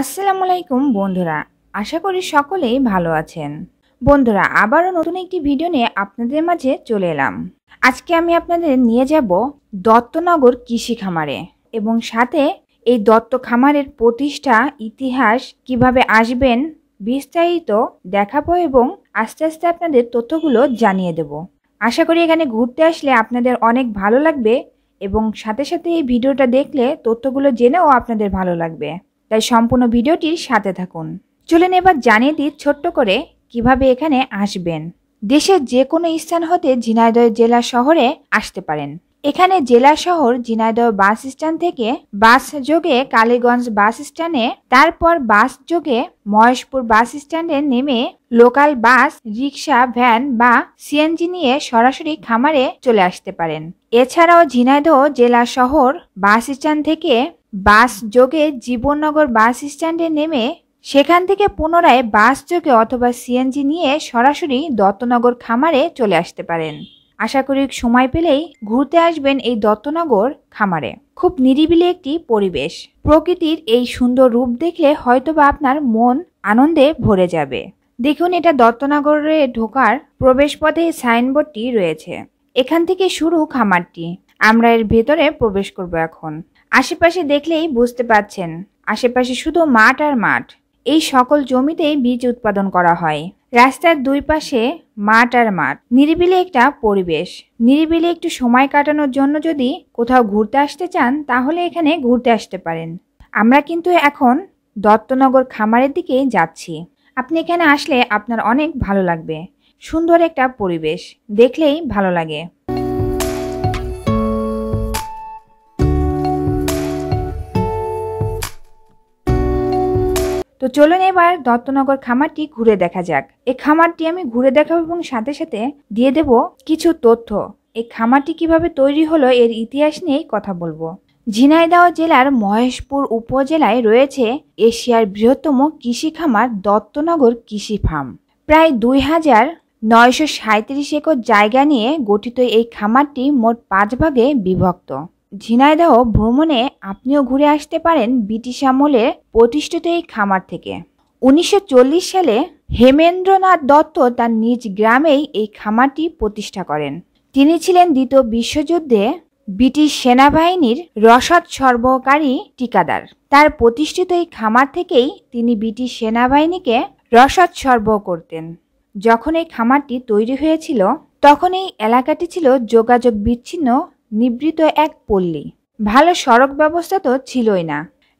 আসসালামু আলাইকুম বন্ধুরা আশা করি সকলেই ভালো আছেন বন্ধুরা আবারও নতুন একটি ভিডিও নিয়ে আপনাদের মাঝে চলে এলাম আজকে আমি আপনাদের নিয়ে যাব দত্তনগর কৃষি খামারে এবং সাথে এই দত্ত খামারের প্রতিষ্ঠা ইতিহাস কিভাবে আসবেন বিস্তারিত দেখাবো এবং আস্তে আস্তে আপনাদের তথ্যগুলো জানিয়ে দেব আশা করি এখানে ঘুরতে আসলে আপনাদের অনেক ভালো লাগবে এবং সাথে সাথে এই ভিডিওটা দেখলে তথ্যগুলো জেনেও আপনাদের ভালো লাগবে তাই সম্পূর্ণ ভিডিওটির সাথে থাকুন চলেন এবার জানিয়ে দিই ছোট্ট করে কিভাবে এখানে আসবেন দেশের যে কোনো স্থান হতে ঝিনাইদহ জেলা শহরে আসতে পারেন এখানে জেলা শহর ঝিনাইদহ বাস স্ট্যান্ড থেকে বাস যোগে কালীগঞ্জ বাস স্ট্যান্ডে তারপর বাস যোগে মহেশপুর বাস স্ট্যান্ডে নেমে লোকাল বাস রিক্সা ভ্যান বা সিএনজি নিয়ে সরাসরি খামারে চলে আসতে পারেন এছাড়াও ঝিনাইদহ জেলা শহর বাস স্ট্যান্ড থেকে বাস যোগে জীবননগর বাস স্ট্যান্ডে নেমে সেখান থেকে পুনরায় বাস যোগে অথবা সিএনজি নিয়ে সরাসরি দত্তনগর খামারে চলে আসতে পারেন আশা করি সময় পেলেই ঘুরতে আসবেন এই দত্তনগর খামারে খুব নিরিবিলি একটি পরিবেশ প্রকৃতির এই সুন্দর রূপ দেখলে হয়তোবা আপনার মন আনন্দে ভরে যাবে দেখুন এটা দত্তনগরে ঢোকার প্রবেশপথে সাইনবোর্ডটি রয়েছে এখান থেকে শুরু খামারটি আমরা এর ভেতরে প্রবেশ করব এখন আশেপাশে দেখলেই বুঝতে পাচ্ছেন আশেপাশে শুধু মাঠ আর মাঠ এই সকল জমিতেই বীজ উৎপাদন করা হয় রাস্তার দুই পাশে মাঠ আর মাঠ নিরিবিলি একটা পরিবেশ নিরিবিলি একটু সময় কাটানোর জন্য যদি কোথাও ঘুরতে আসতে চান তাহলে এখানে ঘুরতে আসতে পারেন আমরা কিন্তু এখন দত্তনগর খামারের দিকে যাচ্ছি আপনি এখানে আসলে আপনার অনেক ভালো লাগবে সুন্দর একটা পরিবেশ দেখলেই ভালো লাগে তো চলুন এবার দত্তনগর খামারটি ঘুরে দেখা যাক এই খামারটি আমি ঘুরে দেখাবো এবং সাথে সাথে দিয়ে দেব কিছু তথ্য এই খামারটি কিভাবে তৈরি হলো এর ইতিহাস নিয়েই কথা বলবো ঝিনাইদহ জেলার মহেশপুর উপজেলায় রয়েছে এশিয়ার বৃহত্তম কৃষি খামার দত্তনগর কৃষি ফার্ম প্রায় দুই হাজার নয়শো সাঁত্রিশ একর জায়গা নিয়ে গঠিত এই খামারটি মোট পাঁচ ভাগে বিভক্ত ঝিনাইদহ ভ্রমণে আপনিও ঘুরে আসতে পারেন ব্রিটিশ আমলে প্রতিষ্ঠিত এই খামার থেকে উনিশশো সালে হেমেন্দ্রনাথ দত্ত তার নিজ গ্রামেই এই খামারটি প্রতিষ্ঠা করেন তিনি ছিলেন দ্বিতীয় বিশ্বযুদ্ধে ব্রিটিশ সেনাবাহিনীর রসদ সরবরাহকারী টিকাদার তার প্রতিষ্ঠিত এই খামার থেকেই তিনি ব্রিটিশ সেনাবাহিনীকে রসদ সরবরাহ করতেন যখন এই খামারটি তৈরি হয়েছিল তখন এই এলাকাটি ছিল যোগাযোগ বিচ্ছিন্ন নিবৃত এক পল্লী ভালো সড়ক ব্যবস্থা তো ছিলই না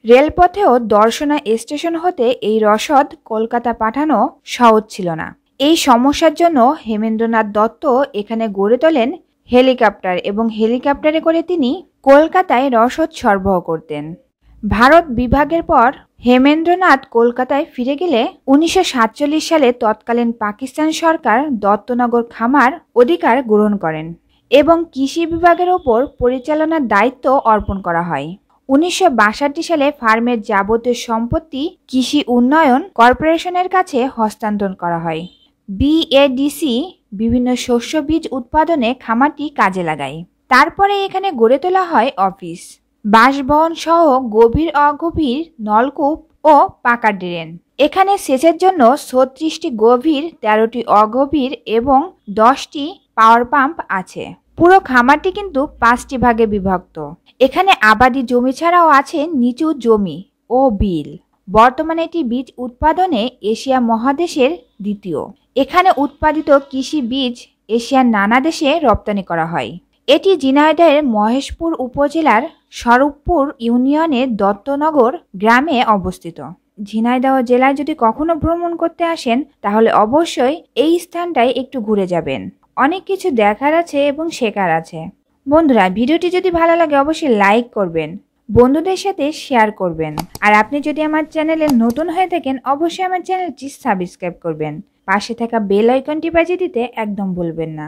রেলপথেও দর্শনা স্টেশন হতে এই রসদ কলকাতা পাঠানো সহজ ছিল না এই সমস্যার জন্য হেমেন্দ্রনাথ দত্ত এখানে গড়ে তোলেন হেলিকপ্টার এবং হেলিকপ্টারে করে তিনি কলকাতায় রসদ সরবরাহ করতেন ভারত বিভাগের পর হেমেন্দ্রনাথ কলকাতায় ফিরে গেলে উনিশশো সালে তৎকালীন পাকিস্তান সরকার দত্তনগর খামার অধিকার গ্রহণ করেন এবং কৃষি বিভাগের ওপর পরিচালনার দায়িত্ব অর্পণ করা হয় উনিশশো সালে ফার্মের যাবতীয় সম্পত্তি কৃষি উন্নয়ন কর্পোরেশনের কাছে হস্তান্তর করা হয় বিএডিসি বিভিন্ন শস্য বীজ উৎপাদনে খামারটি কাজে লাগায় তারপরে এখানে গড়ে তোলা হয় অফিস বাসভবন সহ গভীর অগভীর নলকূপ ও পাকা ড্রেন এখানে সেচের জন্য ছত্রিশটি গভীর তেরোটি অগভীর এবং দশটি পাওয়ার পাম্প আছে পুরো খামারটি কিন্তু পাঁচটি ভাগে বিভক্ত এখানে আবাদি জমি ছাড়াও আছে নিচু জমি ও বিল বর্তমানে এটি বীজ উৎপাদনে এশিয়া মহাদেশের দ্বিতীয় এখানে উৎপাদিত কৃষি বীজ এশিয়ার নানা দেশে রপ্তানি করা হয় এটি জিনায়দের মহেশপুর উপজেলার স্বরূপপুর ইউনিয়নের দত্তনগর গ্রামে অবস্থিত ঝিনাইদহ জেলায় যদি কখনো ভ্রমণ করতে আসেন তাহলে অবশ্যই এই স্থানটায় একটু ঘুরে যাবেন অনেক কিছু দেখার আছে এবং শেখার আছে বন্ধুরা ভিডিওটি যদি ভালো লাগে অবশ্যই লাইক করবেন বন্ধুদের সাথে শেয়ার করবেন আর আপনি যদি আমার চ্যানেলে নতুন হয়ে থাকেন অবশ্যই আমার চ্যানেলটি সাবস্ক্রাইব করবেন পাশে থাকা বেল আইকনটি বাজিয়ে দিতে একদম ভুলবেন না